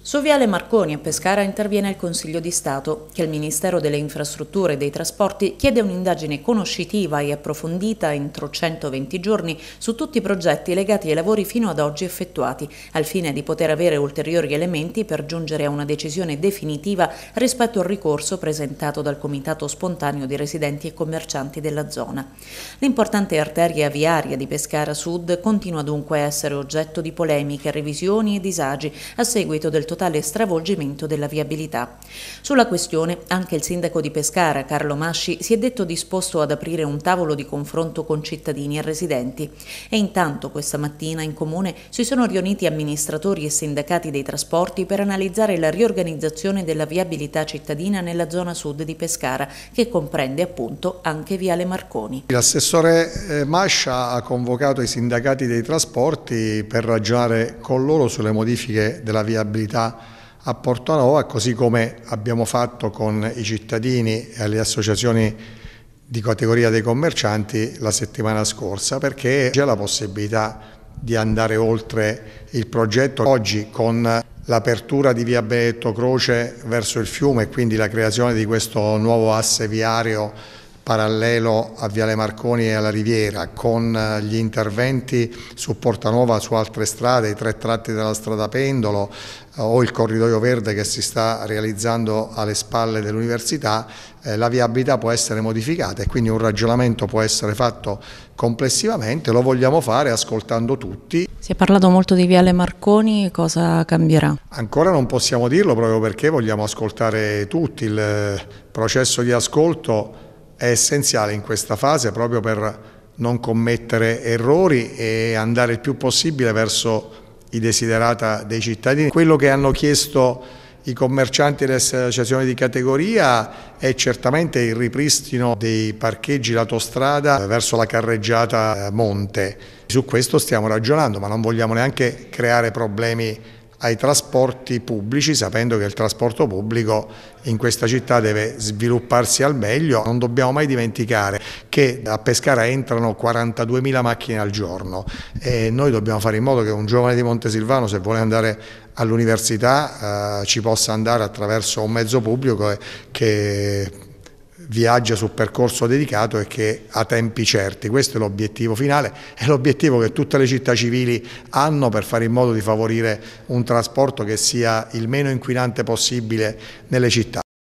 Su Viale Marconi a Pescara interviene il Consiglio di Stato, che il Ministero delle Infrastrutture e dei Trasporti chiede un'indagine conoscitiva e approfondita entro 120 giorni su tutti i progetti legati ai lavori fino ad oggi effettuati, al fine di poter avere ulteriori elementi per giungere a una decisione definitiva rispetto al ricorso presentato dal Comitato Spontaneo di Residenti e Commercianti della zona. L'importante arteria viaria di Pescara Sud continua dunque a essere oggetto di polemiche, revisioni e disagi a seguito del totale stravolgimento della viabilità. Sulla questione anche il sindaco di Pescara, Carlo Masci, si è detto disposto ad aprire un tavolo di confronto con cittadini e residenti e intanto questa mattina in comune si sono riuniti amministratori e sindacati dei trasporti per analizzare la riorganizzazione della viabilità cittadina nella zona sud di Pescara che comprende appunto anche Viale Marconi. L'assessore eh, Mascia ha convocato i sindacati dei trasporti per ragionare con loro sulle modifiche della viabilità comunità a Portonova, così come abbiamo fatto con i cittadini e le associazioni di categoria dei commercianti la settimana scorsa, perché c'è la possibilità di andare oltre il progetto. Oggi con l'apertura di via Benedetto Croce verso il fiume e quindi la creazione di questo nuovo asse viario parallelo a Viale Marconi e alla Riviera, con eh, gli interventi su Porta Nuova, su altre strade, i tre tratti della strada Pendolo eh, o il corridoio verde che si sta realizzando alle spalle dell'università, eh, la viabilità può essere modificata e quindi un ragionamento può essere fatto complessivamente, lo vogliamo fare ascoltando tutti. Si è parlato molto di Viale Marconi, cosa cambierà? Ancora non possiamo dirlo proprio perché vogliamo ascoltare tutti, il eh, processo di ascolto è essenziale in questa fase proprio per non commettere errori e andare il più possibile verso i desiderata dei cittadini. Quello che hanno chiesto i commercianti delle associazioni di categoria è certamente il ripristino dei parcheggi l'autostrada verso la carreggiata eh, Monte. Su questo stiamo ragionando, ma non vogliamo neanche creare problemi ai trasporti pubblici, sapendo che il trasporto pubblico in questa città deve svilupparsi al meglio. Non dobbiamo mai dimenticare che a Pescara entrano 42.000 macchine al giorno e noi dobbiamo fare in modo che un giovane di Montesilvano, se vuole andare all'università, eh, ci possa andare attraverso un mezzo pubblico che viaggia su percorso dedicato e che ha tempi certi. Questo è l'obiettivo finale, è l'obiettivo che tutte le città civili hanno per fare in modo di favorire un trasporto che sia il meno inquinante possibile nelle città.